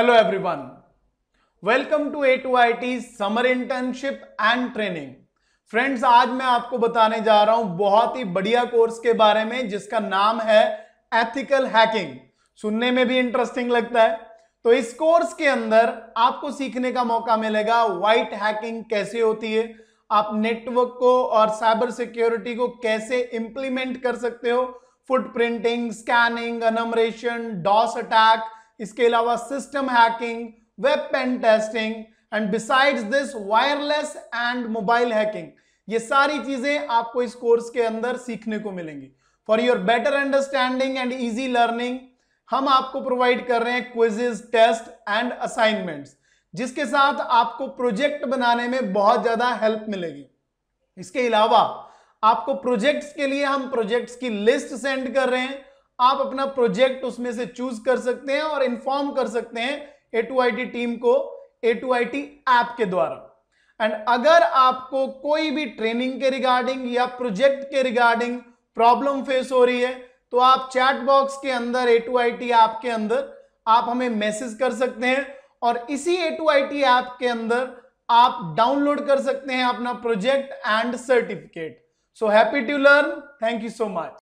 everyone welcome to A two I T summer internship and training friends आज मैं आपको बताने जा रहा हूं बहुत ही बढ़िया कोर्स के बारे में जिसका नाम है एथिकल हैकिंग सुनने में भी इंटरेस्टिंग लगता है तो इस कोर्स के अंदर आपको सीखने का मौका मिलेगा व्हाइट हैकिंग कैसे होती है आप नेटवर्क को और साइबर सिक्योरिटी को कैसे इंप्लीमेंट कर सकते हो footprinting scanning enumeration DoS attack इसके अलावा system hacking web pen testing and besides this wireless and mobile hacking ये सारी चीजें आपको इस कोर्स के अंदर सीखने को मिलेंगी for your better understanding and easy learning हम आपको प्रोवाइड कर रहे हैं क्विजेज टेस्ट एंड असाइनमेंट जिसके साथ आपको प्रोजेक्ट बनाने में बहुत ज्यादा हेल्प मिलेगी इसके अलावा आपको प्रोजेक्ट्स के लिए हम प्रोजेक्ट्स की लिस्ट सेंड कर रहे हैं आप अपना प्रोजेक्ट उसमें से चूज कर सकते हैं और इन्फॉर्म कर सकते हैं A two I T team को A two I T app के द्वारा एंड अगर आपको कोई भी ट्रेनिंग के रिगार्डिंग या प्रोजेक्ट के रिगार्डिंग प्रॉब्लम फेस हो रही है तो आप चैट बॉक्स के अंदर A two I T app के अंदर आप हमें मैसेज कर सकते हैं और इसी A two I T app के अंदर आप डाउनलोड कर सकते हैं अपना project and certificate so happy to learn thank you so much